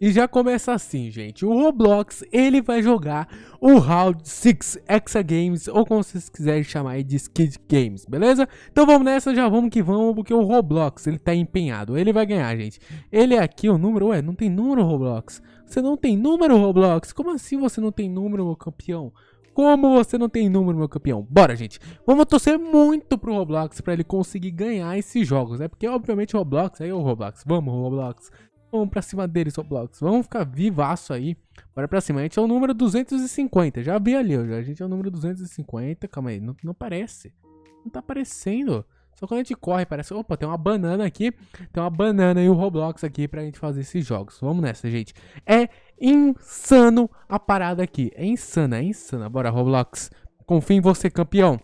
E já começa assim, gente. O Roblox, ele vai jogar o Round 6 Exa Games, ou como vocês quiserem chamar de Skid Games, beleza? Então vamos nessa, já vamos que vamos, porque o Roblox, ele tá empenhado. Ele vai ganhar, gente. Ele é aqui, o número... Ué, não tem número, Roblox? Você não tem número, Roblox? Como assim você não tem número, meu campeão? como você não tem número, meu campeão. Bora, gente. Vamos torcer muito pro Roblox para ele conseguir ganhar esses jogos, né? Porque, obviamente, o Roblox... Aí, é o Roblox. Vamos, Roblox. Vamos pra cima deles, Roblox. Vamos ficar vivaço aí. Bora pra cima. A gente é o número 250. Já vi ali, ó. A gente é o número 250. Calma aí. Não, não Não tá aparecendo. Só quando a gente corre, parece. Opa, tem uma banana aqui. Tem uma banana e o Roblox aqui pra gente fazer esses jogos. Vamos nessa, gente. É insano a parada aqui. É insana, é insana. Bora, Roblox. Confia em você, campeão.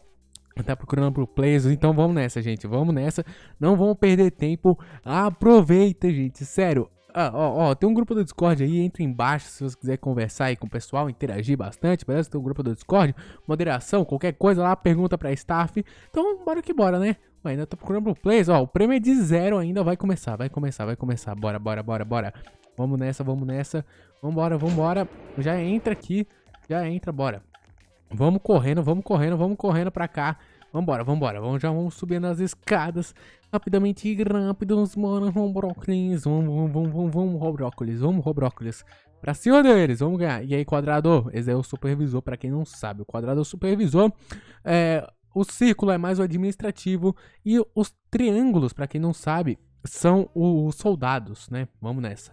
Tá procurando pro players, então vamos nessa, gente. Vamos nessa. Não vamos perder tempo. Aproveita, gente. Sério. Ah, ó, ó, tem um grupo do Discord aí, entra embaixo se você quiser conversar aí com o pessoal, interagir bastante, beleza? Tem um grupo do Discord, moderação, qualquer coisa lá, pergunta pra staff. Então, bora que bora, né? Ué, ainda tô procurando pro players, ó, o prêmio é de zero ainda, vai começar, vai começar, vai começar. Bora, bora, bora, bora. Vamos nessa, vamos nessa. Vambora, vambora. Já entra aqui, já entra, bora. Vamos correndo, vamos correndo, vamos correndo pra cá. Vambora, vambora, vamos, já vamos subindo as escadas. Rapidamente, rápidos, mano. Vamos, brócolis. Vamos, vamos, vamos, vamos, vamos, brócolis. Vamos, brócolis. Pra cima deles, vamos ganhar. E aí, quadrado? Esse é o supervisor, pra quem não sabe. O quadrado é o supervisor. É, o círculo é mais o administrativo. E os triângulos, pra quem não sabe, são os soldados, né? Vamos nessa.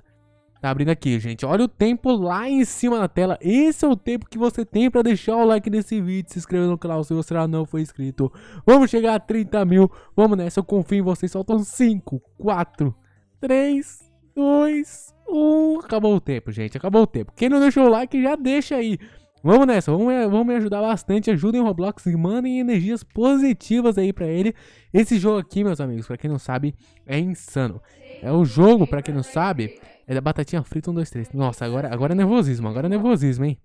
Tá abrindo aqui, gente. Olha o tempo lá em cima na tela. Esse é o tempo que você tem pra deixar o like nesse vídeo, se inscrever no canal se você não for inscrito. Vamos chegar a 30 mil. Vamos nessa, eu confio em vocês. Faltam 5, 4, 3, 2, 1. Acabou o tempo, gente. Acabou o tempo. Quem não deixou o like, já deixa aí. Vamos nessa, vamos, é, vamos me ajudar bastante. Ajudem o Roblox e mandem energias positivas aí pra ele. Esse jogo aqui, meus amigos, pra quem não sabe, é insano. É um jogo, pra quem não sabe é da batatinha frita um dois três Nossa, agora, agora é nervosismo, agora é nervosismo, hein?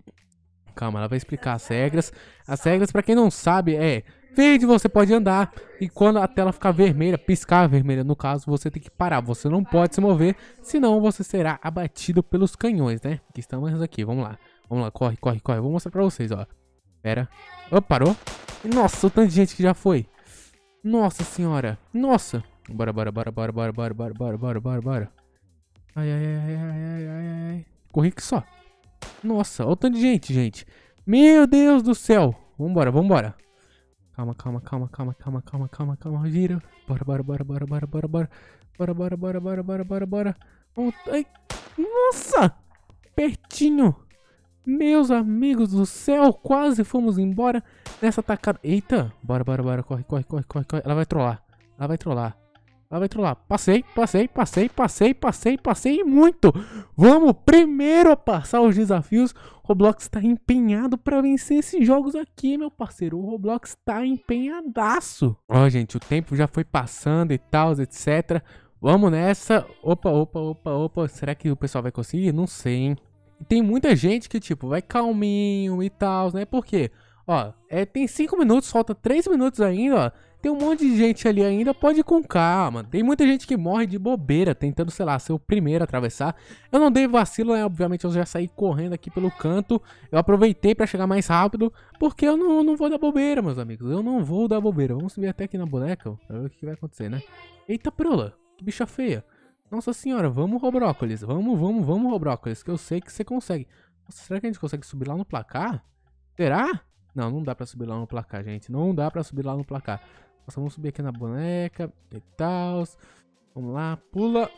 Calma, ela vai explicar as regras. As regras, para quem não sabe, é verde você pode andar e quando a tela ficar vermelha, piscar vermelha no caso, você tem que parar. Você não pode se mover, senão você será abatido pelos canhões, né? Que estamos aqui, vamos lá. Vamos lá, corre, corre, corre. Vou mostrar pra vocês, ó. Pera. Oh, parou. Nossa, o tanto de gente que já foi. Nossa senhora. Nossa. Bora, bora, bora, bora, bora, bora, bora, bora, bora, bora, bora. Ai, ai, ai, ai, ai, ai, ai. Corri que só. Nossa, olha o tanto de gente, gente. Meu Deus do céu. Vambora, vambora. Calma, calma, calma, calma, calma, calma, calma, calma. Vira. Bora, bora, bora, bora, bora, bora, bora. Bora, bora, bora, bora, bora, bora, bora. Ai, nossa! Pertinho. Meus amigos do céu, quase fomos embora nessa tacada. Eita, bora, bora, bora, corre, corre, corre, corre, corre. Ela vai trollar. Ela vai trollar. Lá vai trollar. Passei, passei, passei, passei, passei, passei muito. Vamos primeiro passar os desafios. Roblox está empenhado para vencer esses jogos aqui, meu parceiro. O Roblox está empenhadaço. Ó, gente, o tempo já foi passando e tal, etc. Vamos nessa. Opa, opa, opa, opa. Será que o pessoal vai conseguir? Não sei, hein? E tem muita gente que, tipo, vai calminho e tal, né? Por quê? Ó, é, tem 5 minutos, falta 3 minutos ainda, ó. Tem um monte de gente ali ainda, pode ir com calma. Tem muita gente que morre de bobeira, tentando, sei lá, ser o primeiro a atravessar. Eu não dei vacilo, né? Obviamente eu já saí correndo aqui pelo canto. Eu aproveitei para chegar mais rápido, porque eu não, não vou dar bobeira, meus amigos. Eu não vou dar bobeira. Vamos subir até aqui na boneca, pra ver o que vai acontecer, né? Eita prola, que bicha feia. Nossa senhora, vamos, Robrócolis. Vamos, vamos, vamos, Robrócolis, que eu sei que você consegue. Nossa, será que a gente consegue subir lá no placar? Será? Não, não dá pra subir lá no placar, gente. Não dá pra subir lá no placar. Nossa, vamos subir aqui na boneca e tal. Vamos lá, pula.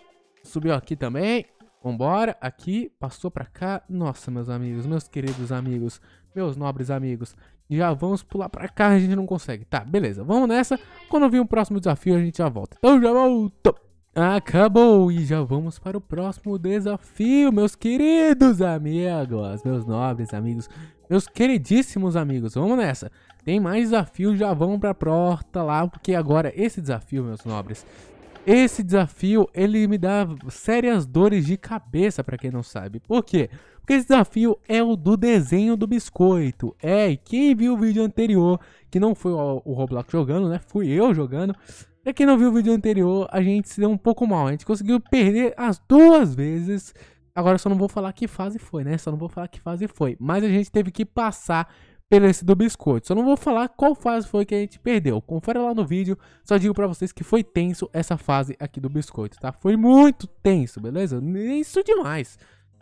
Subiu aqui também. Vambora, aqui, passou pra cá. Nossa, meus amigos, meus queridos amigos, meus nobres amigos. Já vamos pular pra cá, a gente não consegue. Tá, beleza, vamos nessa. Quando vir o próximo desafio, a gente já volta. Então já volto! Acabou e já vamos para o próximo desafio, meus queridos amigos, meus nobres amigos, meus queridíssimos amigos. Vamos nessa. Tem mais desafio, já vamos para a porta lá, porque agora esse desafio, meus nobres, esse desafio, ele me dá sérias dores de cabeça, para quem não sabe. Por quê? Porque esse desafio é o do desenho do biscoito. É, e quem viu o vídeo anterior, que não foi o Roblox jogando, né? Fui eu jogando. Pra é quem não viu o vídeo anterior, a gente se deu um pouco mal. A gente conseguiu perder as duas vezes. Agora só não vou falar que fase foi, né? Só não vou falar que fase foi. Mas a gente teve que passar pelo esse do biscoito. Só não vou falar qual fase foi que a gente perdeu. Confere lá no vídeo. Só digo pra vocês que foi tenso essa fase aqui do biscoito, tá? Foi muito tenso, beleza? Isso demais.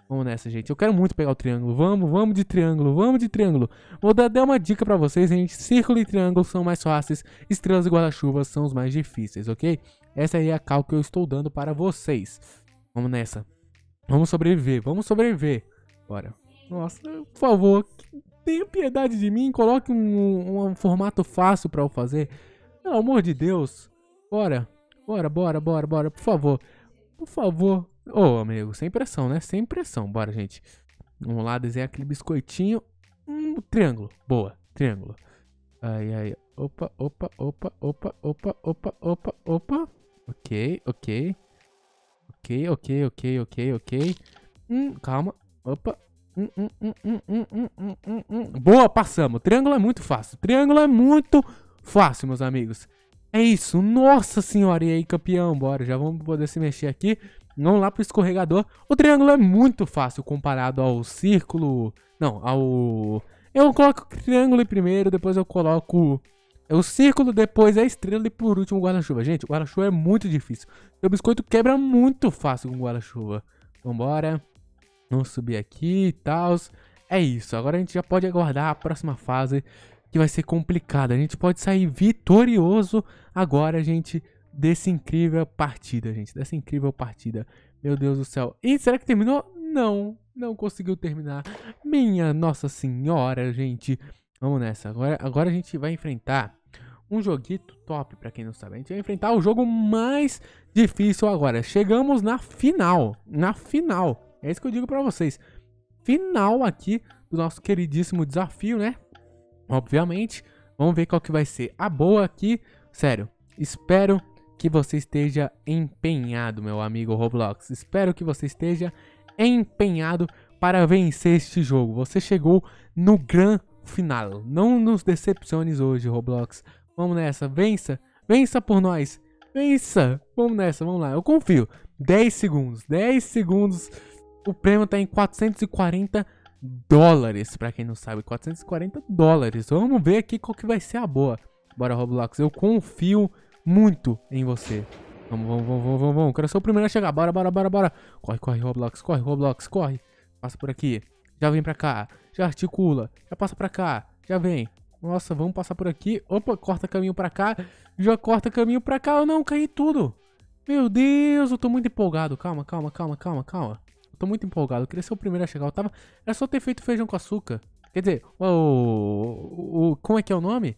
Vamos nessa, gente. Eu quero muito pegar o triângulo. Vamos, vamos de triângulo, vamos de triângulo. Vou dar até uma dica pra vocês, gente. Círculo e triângulo são mais fáceis. Estrelas e guarda-chuvas são os mais difíceis, ok? Essa aí é a cal que eu estou dando para vocês. Vamos nessa. Vamos sobreviver, vamos sobreviver. Bora. Nossa, por favor, tenha piedade de mim. Coloque um, um formato fácil pra eu fazer. Pelo amor de Deus. Bora. Bora, bora, bora, bora. Por favor. Por favor. Ô, oh, amigo, sem pressão, né? Sem pressão. Bora, gente. Vamos lá desenhar aquele biscoitinho. Um triângulo. Boa, triângulo. Aí, aí. Opa, opa, opa, opa, opa, opa, opa, opa. Ok, ok. Ok, ok, ok, ok, ok. Hum, calma. Opa. Hum, hum, hum, hum, hum, hum, hum, hum, hum. Boa, passamos. Triângulo é muito fácil. Triângulo é muito fácil, meus amigos. É isso. Nossa senhora. E aí, campeão? Bora, já vamos poder se mexer aqui não lá pro escorregador. O triângulo é muito fácil comparado ao círculo. Não, ao. Eu coloco o triângulo primeiro, depois eu coloco o círculo, depois a estrela e por último o guarda-chuva. Gente, o guarda-chuva é muito difícil. O biscoito quebra muito fácil com o guarda-chuva. Vambora. Vamos subir aqui e tal. É isso, agora a gente já pode aguardar a próxima fase, que vai ser complicada. A gente pode sair vitorioso agora, gente dessa incrível partida, gente. Dessa incrível partida. Meu Deus do céu. E será que terminou? Não, não conseguiu terminar. Minha Nossa Senhora, gente. Vamos nessa. Agora, agora a gente vai enfrentar um joguito top, para quem não sabe. A gente vai enfrentar o jogo mais difícil agora. Chegamos na final. Na final. É isso que eu digo para vocês. Final aqui do nosso queridíssimo desafio, né? Obviamente. Vamos ver qual que vai ser a boa aqui. Sério, espero que você esteja empenhado, meu amigo Roblox. Espero que você esteja empenhado para vencer este jogo. Você chegou no grande final. Não nos decepciones hoje, Roblox. Vamos nessa, vença, vença por nós. Vença, vamos nessa, vamos lá. Eu confio. 10 segundos, 10 segundos. O prêmio está em 440 dólares, para quem não sabe, 440 dólares. Vamos ver aqui qual que vai ser a boa. Bora Roblox, eu confio muito em você. Vamos, vamos, vamos, vamos, vamos, vamos. Quero ser o primeiro a chegar. Bora, bora, bora, bora. Corre, corre, Roblox. Corre, Roblox. Corre. Passa por aqui. Já vem pra cá. Já articula. Já passa pra cá. Já vem. Nossa, vamos passar por aqui. Opa, corta caminho pra cá. Já corta caminho pra cá. Eu não caí tudo. Meu Deus, eu tô muito empolgado. Calma, calma, calma, calma, calma. Eu tô muito empolgado. Eu queria ser o primeiro a chegar. Eu tava... Era só ter feito feijão com açúcar. Quer dizer, o... o, o como é que é o nome?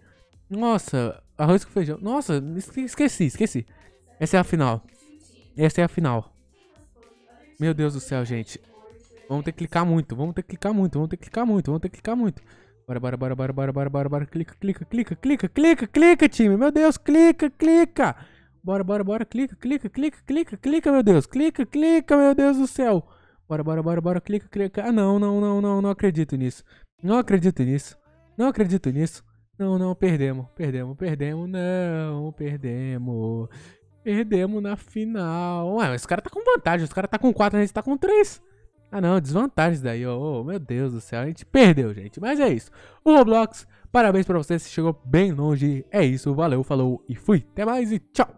Nossa, Arroz com feijão. Nossa, esqueci, esqueci. Essa é a final. Essa é a final. Meu Deus do céu, gente. Vamos ter que clicar muito, vamos ter que clicar muito, vamos ter que clicar muito, vamos ter que clicar muito. Bora, bora, bora, bora, bora, bora, bora, bora. Clica, clica, clica, clica, clica, clica, time. Meu Deus, clica, clica. Bora, bora, bora, clica, clica, clica, clica, clica, meu Deus. Clica, clica, meu Deus do céu. Bora, bora, bora, bora, clica, clica. Ah, não, não, não, não, não acredito nisso. Não acredito nisso. Não acredito nisso. Não, não, perdemos, perdemos, perdemos, não, perdemos. Perdemos na final. Ué, mas os cara tá com vantagem, os cara tá com 4, a gente tá com 3. Ah não, desvantagem daí, oh, oh, meu Deus do céu, a gente perdeu, gente. Mas é isso. O Roblox, parabéns pra você, você chegou bem longe. É isso, valeu, falou e fui. Até mais e tchau.